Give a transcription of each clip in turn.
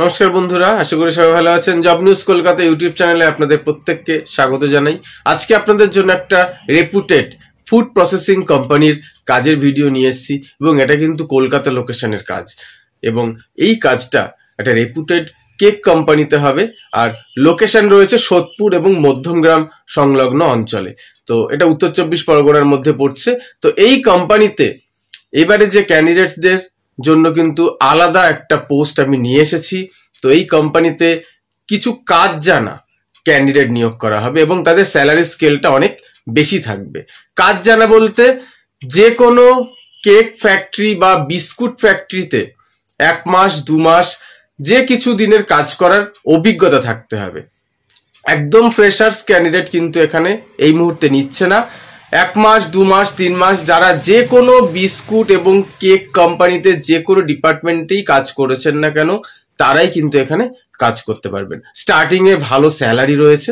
নমস্কার বন্ধুরা আশা করি সবাই ভালো আছেন জব নিউজ কলকাতা ইউটিউব চ্যানেলে আপনাদের প্রত্যেককে স্বাগত জানাই আজকে আপনাদের জন্য একটা রেপুটেড ফুড প্রসেসিং কোম্পানির কাজের ভিডিও নিয়ে এসেছি এবং এটা কিন্তু কলকাতা লোকেশনের কাজ এবং এই কাজটা একটা রেপুটেড কেক কোম্পানিতে হবে আর লোকেশন রয়েছে সোদপুর এবং মধ্যমগ্রাম সংলগ্ন অঞ্চলে তো এটা উত্তর চব্বিশ পরগনার মধ্যে পড়ছে তো এই কোম্পানিতে এবারে যে ক্যান্ডিডেটসদের জন্য কিন্তু আলাদা একটা পোস্ট আমি নিয়ে এসেছি তো এই কোম্পানিতে কিছু কাজ জানা ক্যান্ডিডেট নিয়োগ করা হবে এবং তাদের স্যালারি স্কেলটা অনেক বেশি থাকবে কাজ জানা বলতে যে কোনো কেক ফ্যাক্টরি বা বিস্কুট ফ্যাক্টরিতে এক মাস দু মাস যে কিছু দিনের কাজ করার অভিজ্ঞতা থাকতে হবে একদম ফ্রেশার্স ক্যান্ডিডেট কিন্তু এখানে এই মুহূর্তে নিচ্ছে না এক মাস দু মাস তিন মাস যারা যে কোনো বিস্কুট এবং কেক কোম্পানিতে যে কোনো ডিপার্টমেন্টেই কাজ করেছেন না কেন তারাই কিন্তু এখানে কাজ করতে পারবেন স্টার্টিংয়ে ভালো স্যালারি রয়েছে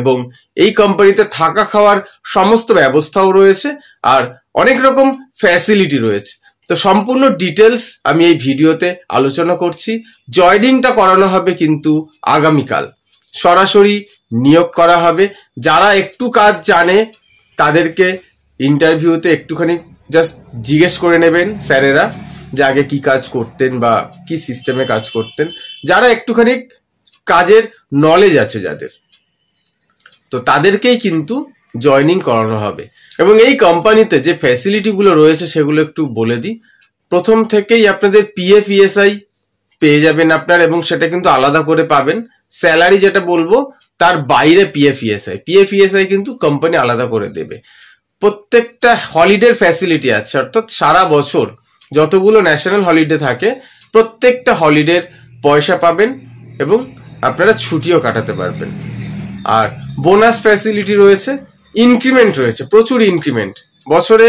এবং এই কোম্পানিতে থাকা খাওয়ার সমস্ত ব্যবস্থাও রয়েছে আর অনেক রকম ফ্যাসিলিটি রয়েছে তো সম্পূর্ণ ডিটেলস আমি এই ভিডিওতে আলোচনা করছি জয়নিংটা করানো হবে কিন্তু আগামীকাল সরাসরি নিয়োগ করা হবে যারা একটু কাজ জানে তাদেরকে ইন্টারভিউতে একটুখানি জাস্ট জিজ্ঞেস করে নেবেন স্যারেরা যে আগে কি কাজ করতেন বা কি সিস্টেমে কাজ করতেন যারা একটুখানি কাজের নলেজ আছে যাদের তো তাদেরকেই কিন্তু জয়নিং করানো হবে এবং এই কোম্পানিতে যে ফ্যাসিলিটিগুলো রয়েছে সেগুলো একটু বলে দিই প্রথম থেকেই আপনাদের পিএফ ইএসআই পেয়ে যাবেন আপনার এবং সেটা কিন্তু আলাদা করে পাবেন স্যালারি যেটা বলবো তার বাইরে পিএফইএসআই পিএফইএসআই e e কিন্তু কোম্পানি আলাদা করে দেবে প্রত্যেকটা হলিডের ফ্যাসিলিটি আছে অর্থাৎ সারা বছর যতগুলো ন্যাশনাল হলিডে থাকে প্রত্যেকটা হলিডের পয়সা পাবেন এবং আপনারা ছুটিও কাটাতে পারবেন আর বোনাস ফ্যাসিলিটি রয়েছে ইনক্রিমেন্ট রয়েছে প্রচুর ইনক্রিমেন্ট বছরে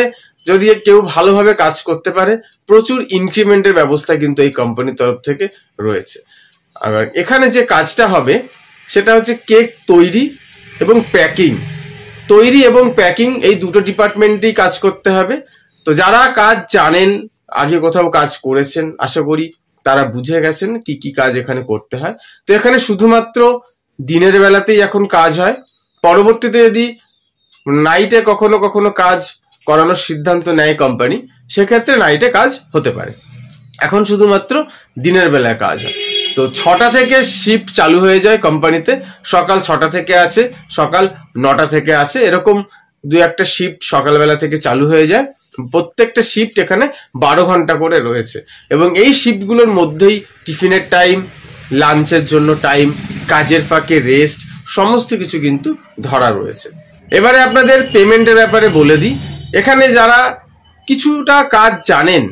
যদি কেউ ভালোভাবে কাজ করতে পারে প্রচুর ইনক্রিমেন্টের ব্যবস্থা কিন্তু এই কোম্পানির তরফ থেকে রয়েছে আর এখানে যে কাজটা হবে সেটা হচ্ছে কেক তৈরি এবং প্যাকিং তৈরি এবং প্যাকিং এই দুটো ডিপার্টমেন্টেই কাজ করতে হবে তো যারা কাজ জানেন আগে কোথাও কাজ করেছেন আশা করি তারা বুঝে গেছেন কি কি কাজ এখানে করতে হয় তো এখানে শুধুমাত্র দিনের বেলাতেই এখন কাজ হয় পরবর্তীতে যদি নাইটে কখনো কখনো কাজ করানোর সিদ্ধান্ত নেয় কোম্পানি সেক্ষেত্রে নাইটে কাজ হতে পারে এখন শুধুমাত্র দিনের বেলায় কাজ হয় তো ছটা থেকে শিফট চালু হয়ে যায় কোম্পানিতে সকাল ছটা থেকে আছে সকাল নটা থেকে আছে এরকম দু একটা শিফট সকালবেলা থেকে চালু হয়ে যায় প্রত্যেকটা শিফট এখানে বারো ঘন্টা করে রয়েছে এবং এই শিফটগুলোর মধ্যেই টিফিনের টাইম লাঞ্চের জন্য টাইম কাজের ফাঁকে রেস্ট সমস্ত কিছু কিন্তু ধরা রয়েছে এবারে আপনাদের পেমেন্টের ব্যাপারে বলে দিই এখানে যারা কিছুটা কাজ জানেন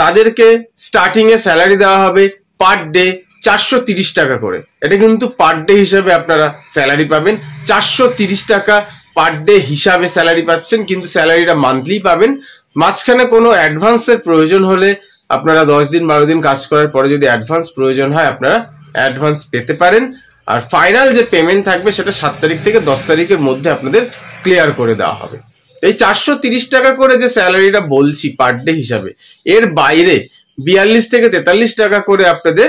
তাদেরকে স্টার্টিংয়ে স্যালারি দেওয়া হবে পার ডে চারশো তিরিশ টাকা করে এটা কিন্তু পার ডে হিসাবে আপনারা স্যালারি পাবেন চারশো তিরিশ টাকা পার ডে হিসাবে স্যালারি পাচ্ছেন কিন্তু স্যালারিটা মান্থলি পাবেন মাঝখানে কোনো অ্যাডভান্সের প্রয়োজন হলে আপনারা দশ দিন বারো দিন কাজ করার পরে যদি অ্যাডভান্স প্রয়োজন হয় আপনারা অ্যাডভান্স পেতে পারেন আর ফাইনাল যে পেমেন্ট থাকবে সেটা সাত তারিখ থেকে দশ তারিখের মধ্যে আপনাদের ক্লিয়ার করে দেওয়া হবে এই চারশো তিরিশ টাকা করে যে স্যালারিটা বলছি পার ডে হিসাবে এর বাইরে বিয়াল্লিশ থেকে তেতাল্লিশ টাকা করে আপনাদের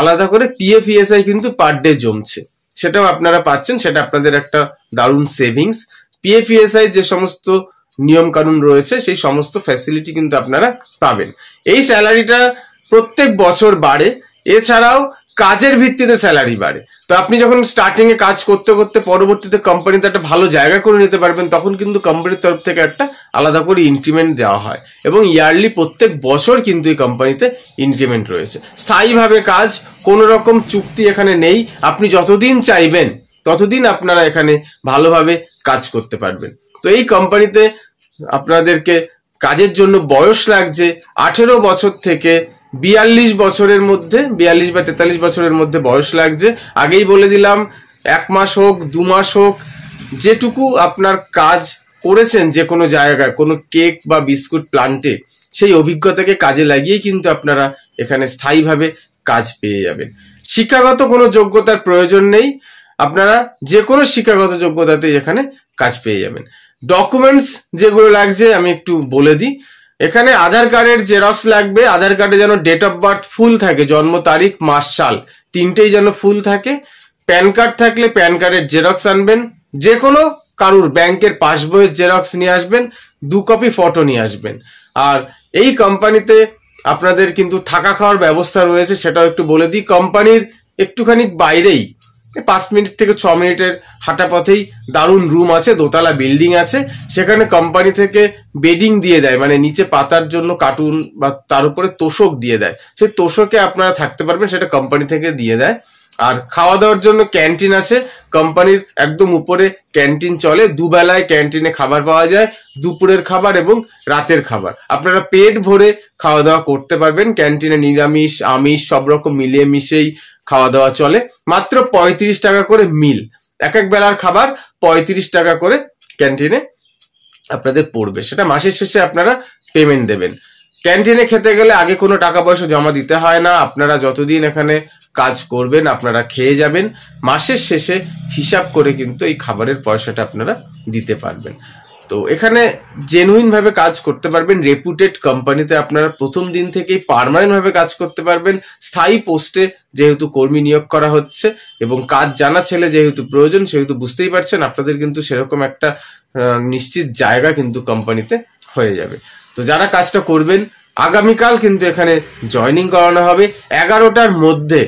আলাদা করে পিএফিএসআই ইএসআই কিন্তু পার ডে জমছে সেটাও আপনারা পাচ্ছেন সেটা আপনাদের একটা দারুণ সেভিংস পিএফিএসআই যে সমস্ত নিয়ম কানুন রয়েছে সেই সমস্ত ফ্যাসিলিটি কিন্তু আপনারা পাবেন এই স্যালারিটা প্রত্যেক বছর বাড়ে এছাড়াও কাজের ভিত্তিতে স্যালারি বাড়ে তো আপনি যখন স্টার্টিং এ কাজ করতে করতে পরবর্তীতে কোম্পানিতে একটা ভালো জায়গা করে নিতে পারবেন তখন কিন্তু কোম্পানির তরফ থেকে একটা আলাদা করে ইনক্রিমেন্ট দেওয়া হয় এবং ইয়ারলি প্রত্যেক বছর কিন্তু এই কোম্পানিতে ইনক্রিমেন্ট রয়েছে স্থায়ীভাবে কাজ কোনো রকম চুক্তি এখানে নেই আপনি যতদিন চাইবেন ততদিন আপনারা এখানে ভালোভাবে কাজ করতে পারবেন তো এই কোম্পানিতে আপনাদেরকে কাজের জন্য বয়স লাগছে আঠেরো বছর থেকে বিয়াল্লিশ বছরের মধ্যে বিয়াল্লিশ বা তেতাল্লিশ বছরের মধ্যে বয়স লাগছে আগেই বলে দিলাম এক মাস হোক দু মাস হোক যেটুকু আপনার কাজ করেছেন যে কোনো জায়গায় কোনো কেক বা বিস্কুট প্লান্টে সেই অভিজ্ঞতাকে কাজে লাগিয়ে কিন্তু আপনারা এখানে স্থায়ীভাবে কাজ পেয়ে যাবেন শিক্ষাগত কোনো যোগ্যতার প্রয়োজন নেই আপনারা যে কোনো শিক্ষাগত যোগ্যতাতে এখানে কাজ পেয়ে যাবেন ডকুমেন্টস যেগুলো লাগছে আমি একটু বলে দিই এখানে আধার কার্ডের জেরক্স লাগবে আধার কার্ডে যেন ডেট অফ বার্থ ফুল থাকে জন্ম তারিখ মাস সাল তিনটেই যেন ফুল থাকে প্যান কার্ড থাকলে প্যান কার্ডের জেরক্স আনবেন যে কোনো কারুর ব্যাংকের পাসবইয়ের জেরক্স নিয়ে আসবেন দু কপি ফটো নিয়ে আসবেন আর এই কোম্পানিতে আপনাদের কিন্তু থাকা খাওয়ার ব্যবস্থা রয়েছে সেটাও একটু বলে দিই কোম্পানির একটুখানি বাইরেই পাঁচ মিনিট থেকে ছ মিনিটের হাঁটা পথেই দারুণ রুম আছে দোতলা বিল্ডিং আছে সেখানে কোম্পানি থেকে বেডিং দিয়ে দেয় মানে নিচে পাতার জন্য কার্টুন বা তার উপরে তোষক দিয়ে দেয় সেই তোষকে আপনারা থাকতে পারবেন সেটা কোম্পানি থেকে দিয়ে দেয় আর খাওয়া দাওয়ার জন্য ক্যান্টিন আছে কোম্পানির একদম উপরে ক্যান্টিন চলে দুবেলায় ক্যান্টিনে খাবার পাওয়া যায় দুপুরের খাবার এবং রাতের খাবার আপনারা পেট ভরে খাওয়া দাওয়া করতে পারবেন ক্যান্টিনে নিরামিষ আমিষ সব রকম মিলিয়ে মিশেই খাওয়া দাওয়া চলে মাত্র পঁয়ত্রিশ টাকা করে মিল এক এক বেলার খাবার পঁয়ত্রিশ টাকা করে ক্যান্টিনে আপনাদের পড়বে সেটা মাসের শেষে আপনারা পেমেন্ট দেবেন ক্যান্টিনে খেতে গেলে আগে কোনো টাকা পয়সা জমা দিতে হয় না আপনারা যতদিন এখানে কাজ করবেন আপনারা খেয়ে যাবেন মাসের শেষে হিসাব করে কিন্তু এই খাবারের পয়সাটা আপনারা দিতে পারবেন তো এখানে জেনুইনভাবে কাজ করতে পারবেন রেপুটেড কোম্পানিতে আপনারা প্রথম দিন থেকেই ভাবে কাজ করতে পারবেন স্থায়ী পোস্টে যেহেতু কর্মী নিয়োগ করা হচ্ছে এবং কাজ জানা ছেলে যেহেতু প্রয়োজন সেহেতু বুঝতেই পারছেন আপনাদের কিন্তু সেরকম একটা নিশ্চিত জায়গা কিন্তু কোম্পানিতে হয়ে যাবে তো যারা কাজটা করবেন আগামীকাল কিন্তু এখানে জয়নিং করানো হবে এগারোটার মধ্যে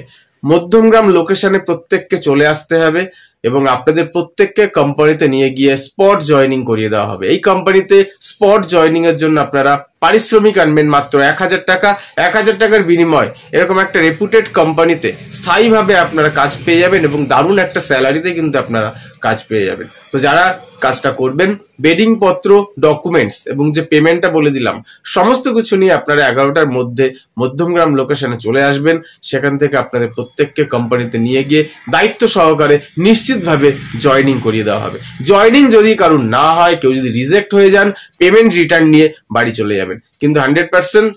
মধ্যমগ্রাম লোকেশনে প্রত্যেককে চলে আসতে হবে এবং আপনাদের প্রত্যেককে কোম্পানিতে নিয়ে গিয়ে স্পট জয়নিং করিয়ে দেওয়া হবে এই কোম্পানিতে স্পট জয়নিং এর জন্য আপনারা পারিশ্রমিক আনবেন মাত্র এক হাজার টাকা এক হাজার টাকার বিনিময় এরকম একটা রেপুটেড কোম্পানিতে স্থায়ীভাবে আপনারা কাজ পেয়ে যাবেন এবং দারুণ একটা স্যালারিতে কিন্তু আপনারা কাজ পেয়ে যাবেন তো যারা কাজটা করবেন বেডিং পত্র ডকুমেন্টস এবং যে পেমেন্টটা বলে দিলাম সমস্ত কিছু নিয়ে আপনারা এগারোটার মধ্যে মধ্যমগ্রাম লোকেশনে চলে আসবেন সেখান থেকে আপনাদের প্রত্যেককে কোম্পানিতে নিয়ে গিয়ে দায়িত্ব সহকারে নিশ্চিত নিশ্চিতভাবে জয়নিং করিয়ে দেওয়া হবে জয়নিং যদি কারুর না হয় কেউ যদি রিজেক্ট হয়ে যান পেমেন্ট রিটার্ন নিয়ে বাড়ি চলে যাবেন কিন্তু হান্ড্রেড পার্সেন্ট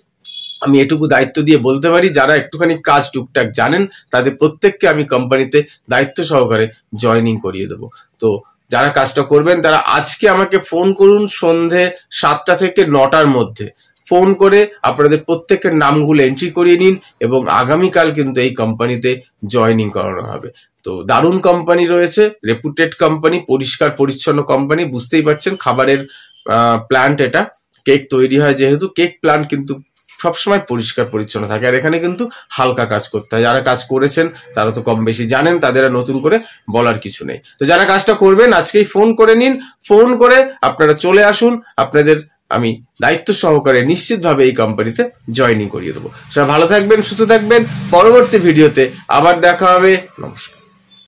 আমি এটুকু দায়িত্ব দিয়ে বলতে পারি যারা একটুখানি কাজ টুকটাক জানেন তাদের প্রত্যেককে আমি কোম্পানিতে দায়িত্ব সহকারে জয়নিং করিয়ে দেবো তো যারা কাজটা করবেন তারা আজকে আমাকে ফোন করুন সন্ধে সাতটা থেকে নটার মধ্যে ফোন করে আপনাদের প্রত্যেকের নামগুলো এন্ট্রি করিয়ে নিন এবং আগামীকাল কিন্তু এই কোম্পানিতে জয়নিং করানো হবে তো দারুণ কোম্পানি রয়েছে রেপুটেড কোম্পানি পরিষ্কার পরিচ্ছন্ন কোম্পানি বুঝতেই পারছেন খাবারের প্ল্যান্ট এটা কেক তৈরি হয় যেহেতু কেক প্ল্যান্ট কিন্তু সবসময় পরিষ্কার পরিচ্ছন্ন থাকে আর এখানে কিন্তু হালকা কাজ করতে হয় যারা কাজ করেছেন তারা তো কম বেশি জানেন তাদের নতুন করে বলার কিছু নেই তো যারা কাজটা করবেন আজকেই ফোন করে নিন ফোন করে আপনারা চলে আসুন আপনাদের আমি দায়িত্ব সহকারে নিশ্চিতভাবে এই কোম্পানিতে জয়নিং করিয়ে দেবো সবাই ভালো থাকবেন সুস্থ থাকবেন পরবর্তী ভিডিওতে আবার দেখা হবে নমস্কার